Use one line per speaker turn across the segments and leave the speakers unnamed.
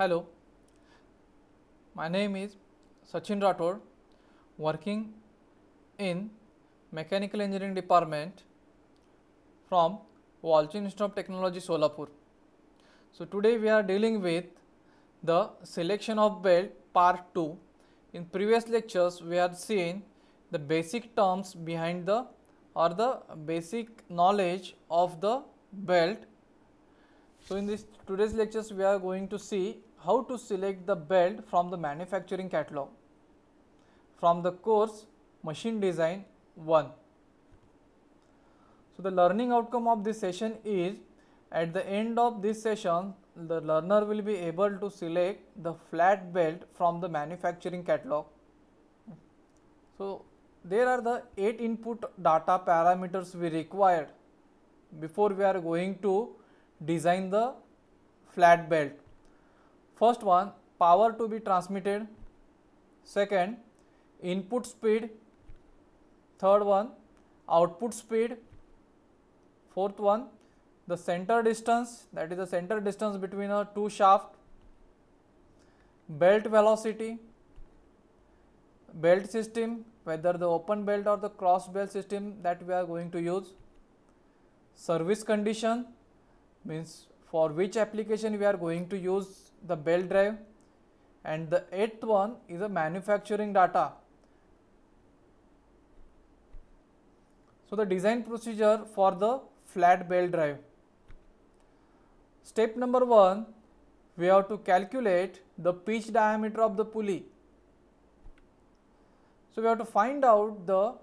Hello, my name is Sachin Rathod, working in Mechanical Engineering Department from Walchi Institute of Technology, Solapur. So, today we are dealing with the selection of belt part 2. In previous lectures, we had seen the basic terms behind the or the basic knowledge of the belt. So, in this today's lectures, we are going to see how to select the belt from the manufacturing catalog from the course machine design 1. So, the learning outcome of this session is at the end of this session the learner will be able to select the flat belt from the manufacturing catalog. So, there are the 8 input data parameters we required before we are going to design the flat belt. First one power to be transmitted, second input speed, third one output speed, fourth one the center distance that is the center distance between a two shaft, belt velocity, belt system whether the open belt or the cross belt system that we are going to use, service condition means for which application we are going to use the bell drive and the eighth one is a manufacturing data. So, the design procedure for the flat bell drive. Step number 1 we have to calculate the pitch diameter of the pulley. So, we have to find out the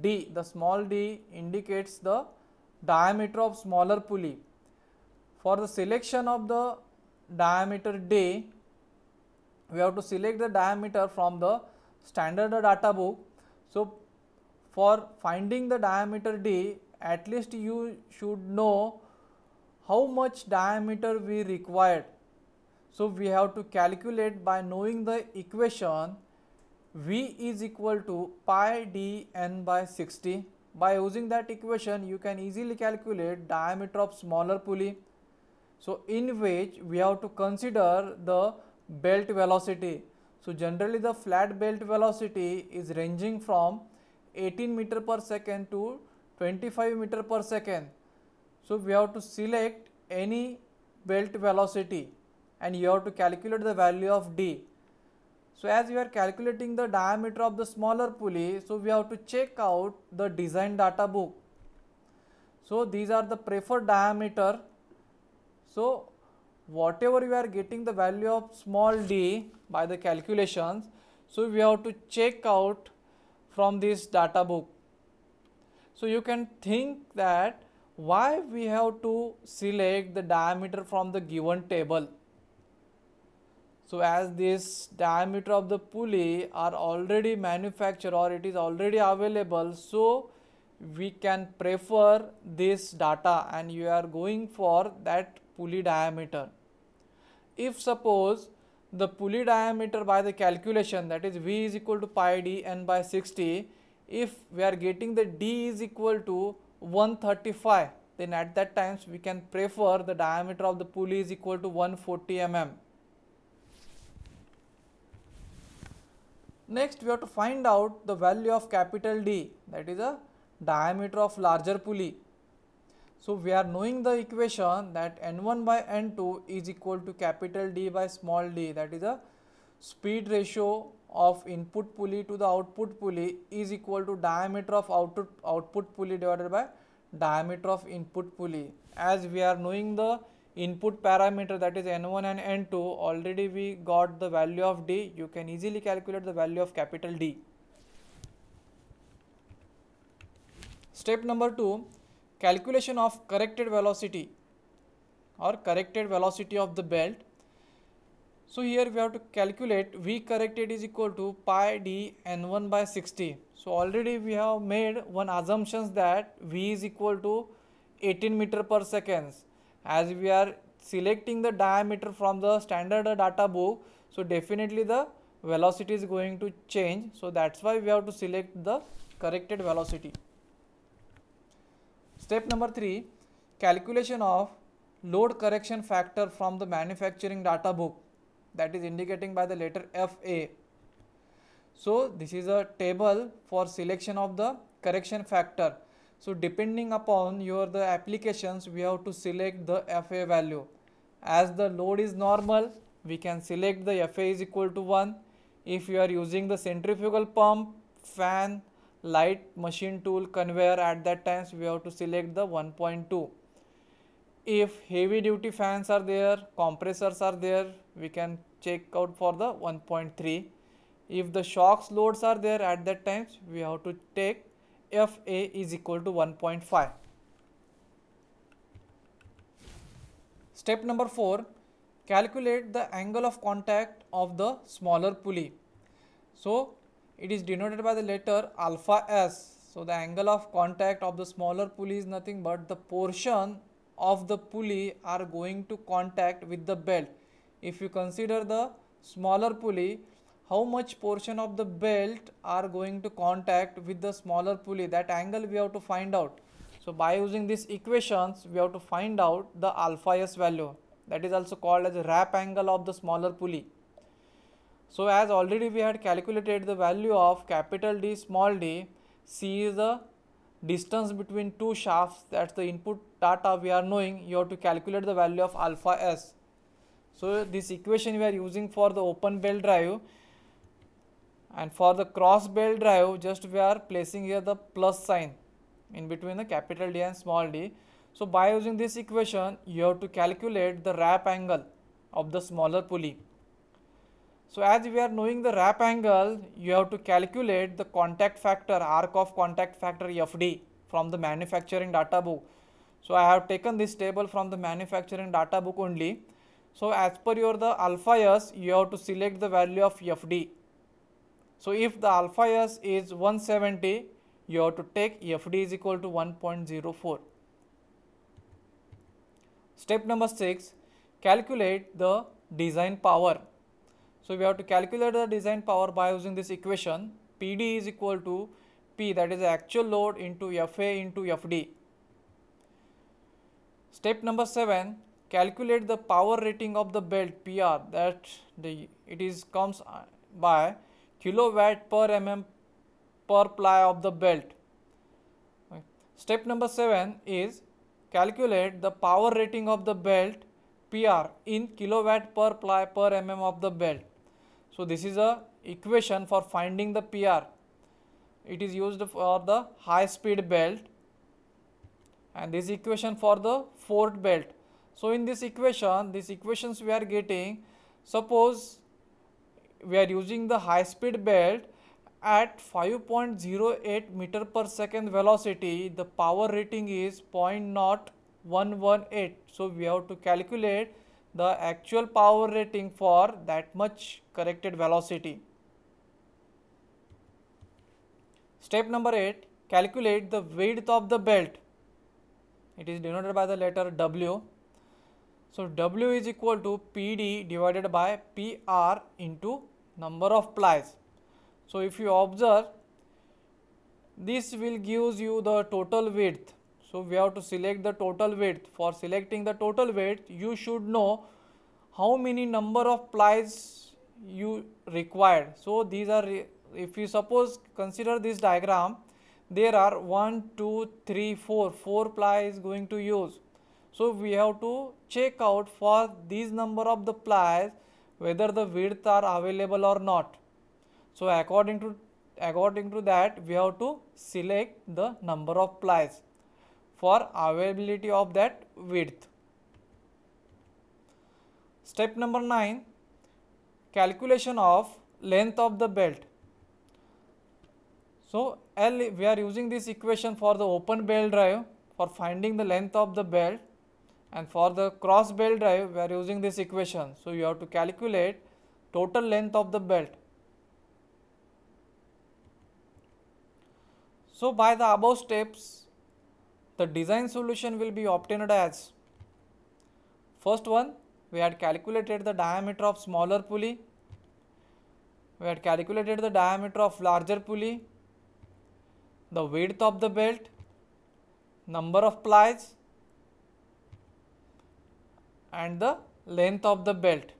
d the small d indicates the diameter of smaller pulley. For the selection of the diameter day, we have to select the diameter from the standard data book. So, for finding the diameter d, at least you should know how much diameter we required. So, we have to calculate by knowing the equation V is equal to pi d n by 60. By using that equation, you can easily calculate diameter of smaller pulley. So, in which we have to consider the belt velocity. So, generally the flat belt velocity is ranging from 18 meter per second to 25 meter per second. So, we have to select any belt velocity and you have to calculate the value of d. So, as you are calculating the diameter of the smaller pulley, so we have to check out the design data book. So, these are the preferred diameter so, whatever we are getting the value of small d by the calculations, so we have to check out from this data book. So, you can think that why we have to select the diameter from the given table. So, as this diameter of the pulley are already manufactured or it is already available, so we can prefer this data and you are going for that pulley diameter. If suppose the pulley diameter by the calculation that is V is equal to pi d n by 60 if we are getting the d is equal to 135 then at that times we can prefer the diameter of the pulley is equal to 140 mm. Next we have to find out the value of capital D that is a diameter of larger pulley. So, we are knowing the equation that N1 by N2 is equal to capital D by small d that is a speed ratio of input pulley to the output pulley is equal to diameter of output, output pulley divided by diameter of input pulley. As we are knowing the input parameter that is N1 and N2 already we got the value of D you can easily calculate the value of capital D. Step number 2 calculation of corrected velocity or corrected velocity of the belt. So here we have to calculate V corrected is equal to pi d n1 by 60. So already we have made one assumptions that V is equal to 18 meter per seconds as we are selecting the diameter from the standard data book. So definitely the velocity is going to change. So that's why we have to select the corrected velocity. Step number 3 calculation of load correction factor from the manufacturing data book that is indicating by the letter FA. So, this is a table for selection of the correction factor. So, depending upon your the applications we have to select the FA value. As the load is normal we can select the FA is equal to 1. If you are using the centrifugal pump, fan, light machine tool conveyor at that times we have to select the 1.2 if heavy duty fans are there compressors are there we can check out for the 1.3 if the shocks loads are there at that times we have to take fa is equal to 1.5 step number 4 calculate the angle of contact of the smaller pulley so it is denoted by the letter alpha s. So, the angle of contact of the smaller pulley is nothing but the portion of the pulley are going to contact with the belt. If you consider the smaller pulley, how much portion of the belt are going to contact with the smaller pulley that angle we have to find out. So, by using these equations we have to find out the alpha s value that is also called as wrap angle of the smaller pulley. So, as already we had calculated the value of capital D small d, C is the distance between two shafts that is the input data we are knowing you have to calculate the value of alpha s. So, this equation we are using for the open bell drive and for the cross bell drive just we are placing here the plus sign in between the capital D and small d. So, by using this equation you have to calculate the wrap angle of the smaller pulley. So, as we are knowing the wrap angle, you have to calculate the contact factor, arc of contact factor FD from the manufacturing data book. So, I have taken this table from the manufacturing data book only. So, as per your the alpha s, you have to select the value of FD. So, if the alpha s is 170, you have to take FD is equal to 1.04. Step number 6, calculate the design power. So, we have to calculate the design power by using this equation PD is equal to P that is actual load into FA into FD. Step number 7 calculate the power rating of the belt PR that the it is comes uh, by kilowatt per mm per ply of the belt. Step number 7 is calculate the power rating of the belt PR in kilowatt per ply per mm of the belt. So, this is a equation for finding the PR. It is used for the high speed belt and this equation for the fourth belt. So, in this equation, these equations we are getting, suppose we are using the high speed belt at 5.08 meter per second velocity, the power rating is 0.0118. So, we have to calculate the actual power rating for that much corrected velocity. Step number 8 calculate the width of the belt. It is denoted by the letter W. So, W is equal to PD divided by PR into number of plies. So, if you observe this will gives you the total width. So, we have to select the total width. For selecting the total width you should know how many number of plies you required. So, these are if you suppose consider this diagram there are 1, 2, 3, 4, 4 ply is going to use. So, we have to check out for these number of the plies whether the width are available or not. So, according to according to that we have to select the number of plies for availability of that width. Step number 9 calculation of length of the belt. So, L we are using this equation for the open belt drive for finding the length of the belt and for the cross belt drive we are using this equation. So, you have to calculate total length of the belt. So, by the above steps the design solution will be obtained as first one we had calculated the diameter of smaller pulley, we had calculated the diameter of larger pulley, the width of the belt, number of plies and the length of the belt.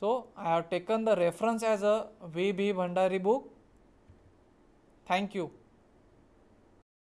So, I have taken the reference as a V.B. Bhandari book. Thank you.